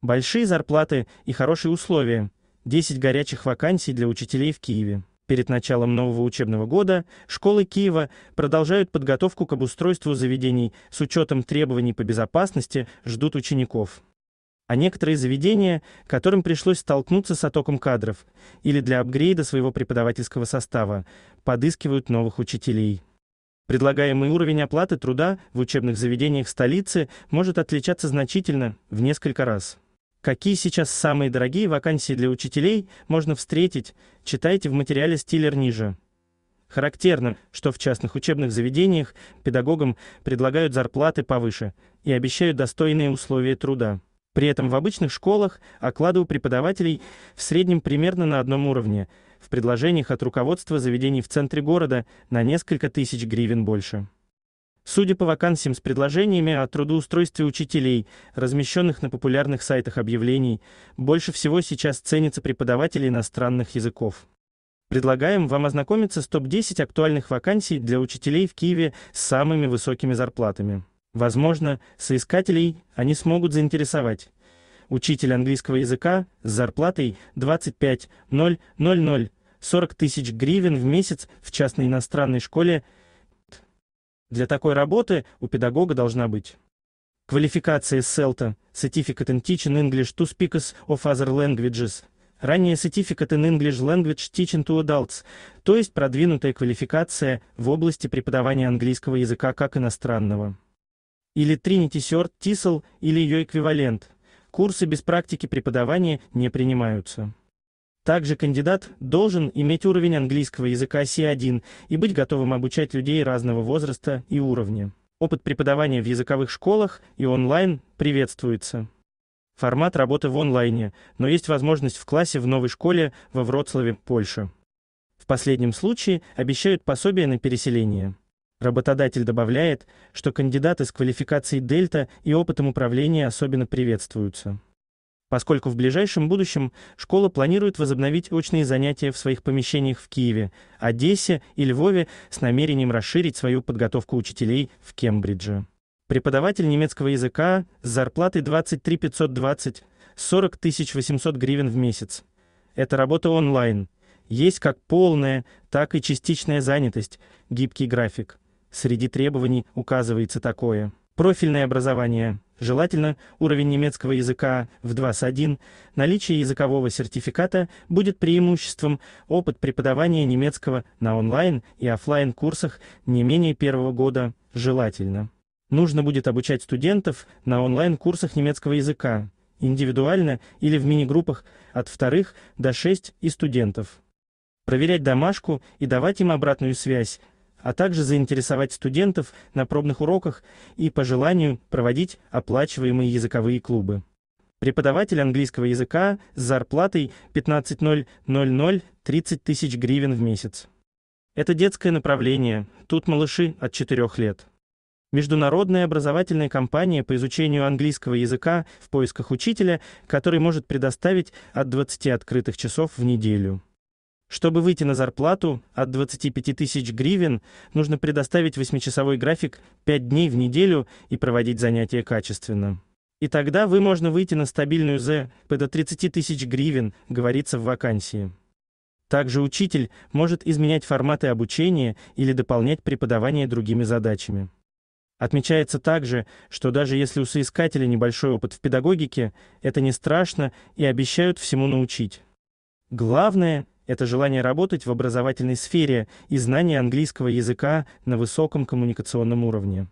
Большие зарплаты и хорошие условия. 10 горячих вакансий для учителей в Киеве. Перед началом нового учебного года школы Киева продолжают подготовку к обустройству заведений с учетом требований по безопасности, ждут учеников. А некоторые заведения, которым пришлось столкнуться с оттоком кадров или для апгрейда своего преподавательского состава, подыскивают новых учителей. Предлагаемый уровень оплаты труда в учебных заведениях столицы может отличаться значительно в несколько раз. Какие сейчас самые дорогие вакансии для учителей можно встретить, читайте в материале «Стиллер» ниже. Характерно, что в частных учебных заведениях педагогам предлагают зарплаты повыше и обещают достойные условия труда. При этом в обычных школах оклады у преподавателей в среднем примерно на одном уровне, в предложениях от руководства заведений в центре города на несколько тысяч гривен больше. Судя по вакансиям с предложениями о трудоустройстве учителей, размещенных на популярных сайтах объявлений, больше всего сейчас ценятся преподаватели иностранных языков. Предлагаем вам ознакомиться с топ-10 актуальных вакансий для учителей в Киеве с самыми высокими зарплатами. Возможно, соискателей они смогут заинтересовать. Учитель английского языка с зарплатой 25 000 40 тысяч гривен в месяц в частной иностранной школе – для такой работы у педагога должна быть квалификация CELTA, Certificate in Teaching English to Speakers of Other Languages, ранее Certificate in English Language Teaching to Adults, то есть продвинутая квалификация в области преподавания английского языка как иностранного. Или Trinity Cert TESOL или ее эквивалент. Курсы без практики преподавания не принимаются. Также кандидат должен иметь уровень английского языка C1 и быть готовым обучать людей разного возраста и уровня. Опыт преподавания в языковых школах и онлайн приветствуется. Формат работы в онлайне, но есть возможность в классе в новой школе во Вроцлаве, Польша. В последнем случае обещают пособие на переселение. Работодатель добавляет, что кандидаты с квалификацией Дельта и опытом управления особенно приветствуются поскольку в ближайшем будущем школа планирует возобновить очные занятия в своих помещениях в Киеве, Одессе и Львове с намерением расширить свою подготовку учителей в Кембридже. Преподаватель немецкого языка с зарплатой 23 520 40 800 гривен в месяц. Это работа онлайн. Есть как полная, так и частичная занятость, гибкий график. Среди требований указывается такое. Профильное образование – желательно уровень немецкого языка в 2С1, наличие языкового сертификата будет преимуществом, опыт преподавания немецкого на онлайн и офлайн курсах не менее первого года желательно. Нужно будет обучать студентов на онлайн-курсах немецкого языка, индивидуально или в мини-группах от вторых до 6 и студентов. Проверять домашку и давать им обратную связь – а также заинтересовать студентов на пробных уроках и, по желанию, проводить оплачиваемые языковые клубы. Преподаватель английского языка с зарплатой 15.000 30 тысяч гривен в месяц. Это детское направление, тут малыши от 4 лет. Международная образовательная компания по изучению английского языка в поисках учителя, который может предоставить от 20 открытых часов в неделю. Чтобы выйти на зарплату от 25 тысяч гривен, нужно предоставить восьмичасовой график 5 дней в неделю и проводить занятия качественно. И тогда вы можно выйти на стабильную ЗП до 30 тысяч гривен, говорится в вакансии. Также учитель может изменять форматы обучения или дополнять преподавание другими задачами. Отмечается также, что даже если у соискателя небольшой опыт в педагогике, это не страшно и обещают всему научить. Главное это желание работать в образовательной сфере и знание английского языка на высоком коммуникационном уровне.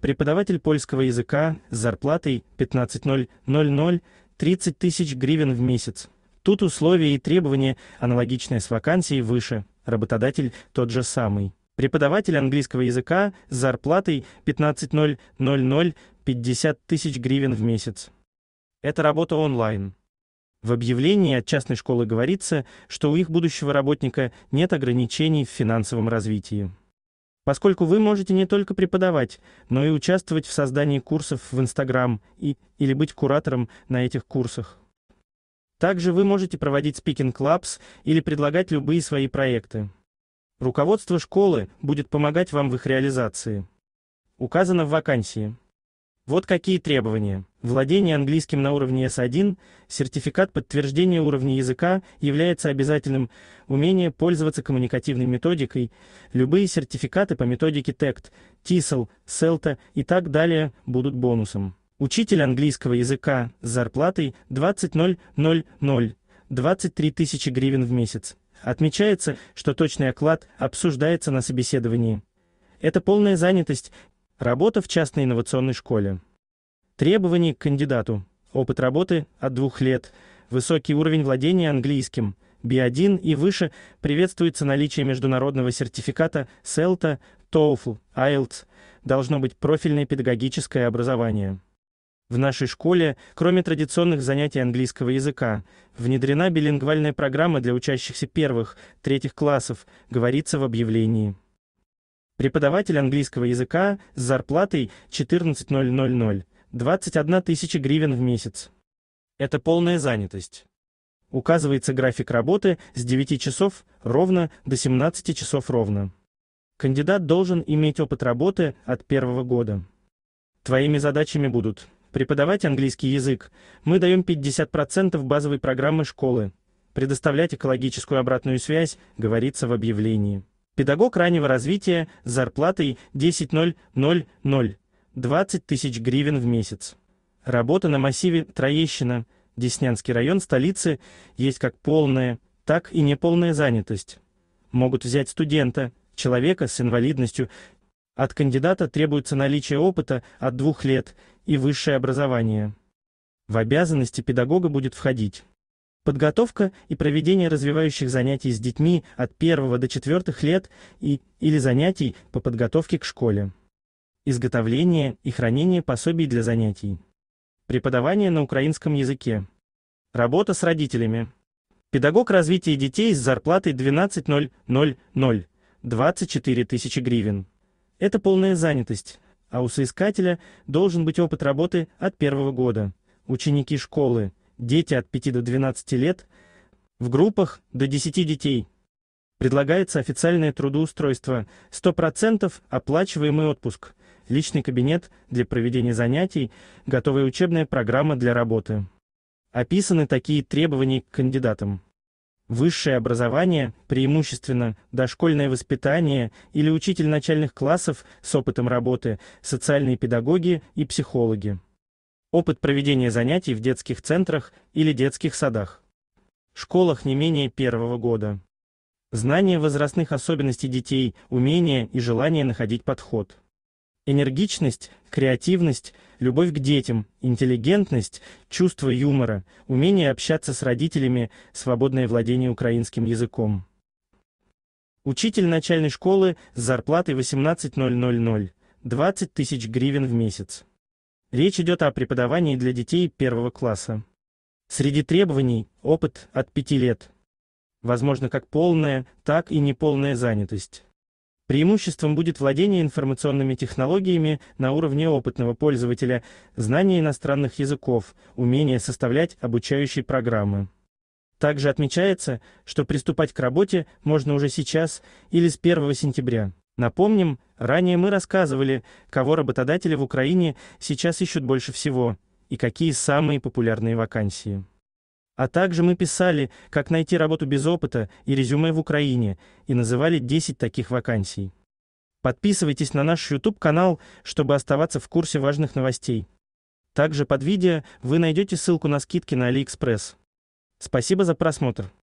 Преподаватель польского языка с зарплатой 15.000 30 тысяч гривен в месяц. Тут условия и требования аналогичные с вакансией выше, работодатель тот же самый. Преподаватель английского языка с зарплатой 15.000 50 тысяч гривен в месяц. Это работа онлайн. В объявлении от частной школы говорится, что у их будущего работника нет ограничений в финансовом развитии. Поскольку вы можете не только преподавать, но и участвовать в создании курсов в Instagram и или быть куратором на этих курсах. Также вы можете проводить speaking clubs или предлагать любые свои проекты. Руководство школы будет помогать вам в их реализации. Указано в вакансии. Вот какие требования. Владение английским на уровне S1, сертификат подтверждения уровня языка является обязательным, умение пользоваться коммуникативной методикой, любые сертификаты по методике TECT, TESOL, CELTA и так далее будут бонусом. Учитель английского языка с зарплатой 20.000, 23 тысячи гривен в месяц. Отмечается, что точный оклад обсуждается на собеседовании. Это полная занятость, Работа в частной инновационной школе. Требования к кандидату. Опыт работы от двух лет. Высокий уровень владения английским. B1 и выше приветствуется наличие международного сертификата CELTA, TOEFL, IELTS. Должно быть профильное педагогическое образование. В нашей школе, кроме традиционных занятий английского языка, внедрена билингвальная программа для учащихся первых, третьих классов, говорится в объявлении преподаватель английского языка с зарплатой 14000, 21 тысяча гривен в месяц. Это полная занятость. Указывается график работы с 9 часов ровно до 17 часов ровно. Кандидат должен иметь опыт работы от первого года. Твоими задачами будут преподавать английский язык. Мы даем 50% базовой программы школы. Предоставлять экологическую обратную связь, говорится в объявлении. Педагог раннего развития с зарплатой 10.000 20 тысяч гривен в месяц. Работа на массиве Троещина, Деснянский район столицы, есть как полная, так и неполная занятость. Могут взять студента, человека с инвалидностью. От кандидата требуется наличие опыта от двух лет и высшее образование. В обязанности педагога будет входить подготовка и проведение развивающих занятий с детьми от 1 до 4 лет и или занятий по подготовке к школе. Изготовление и хранение пособий для занятий. Преподавание на украинском языке. Работа с родителями. Педагог развития детей с зарплатой 12.000 24 тысячи гривен. Это полная занятость, а у соискателя должен быть опыт работы от первого года. Ученики школы – дети от 5 до 12 лет, в группах до 10 детей. Предлагается официальное трудоустройство, 100% оплачиваемый отпуск, личный кабинет для проведения занятий, готовая учебная программа для работы. Описаны такие требования к кандидатам. Высшее образование, преимущественно дошкольное воспитание или учитель начальных классов с опытом работы, социальные педагоги и психологи. Опыт проведения занятий в детских центрах или детских садах. Школах не менее первого года. Знание возрастных особенностей детей, умение и желание находить подход. Энергичность, креативность, любовь к детям, интеллигентность, чувство юмора, умение общаться с родителями, свободное владение украинским языком. Учитель начальной школы с зарплатой 18 000, 20 тысяч гривен в месяц. Речь идет о преподавании для детей первого класса. Среди требований – опыт от пяти лет. Возможно как полная, так и неполная занятость. Преимуществом будет владение информационными технологиями на уровне опытного пользователя, знание иностранных языков, умение составлять обучающие программы. Также отмечается, что приступать к работе можно уже сейчас или с 1 сентября. Напомним, ранее мы рассказывали, кого работодатели в Украине сейчас ищут больше всего и какие самые популярные вакансии. А также мы писали, как найти работу без опыта и резюме в Украине, и называли 10 таких вакансий. Подписывайтесь на наш YouTube-канал, чтобы оставаться в курсе важных новостей. Также под видео вы найдете ссылку на скидки на AliExpress. Спасибо за просмотр.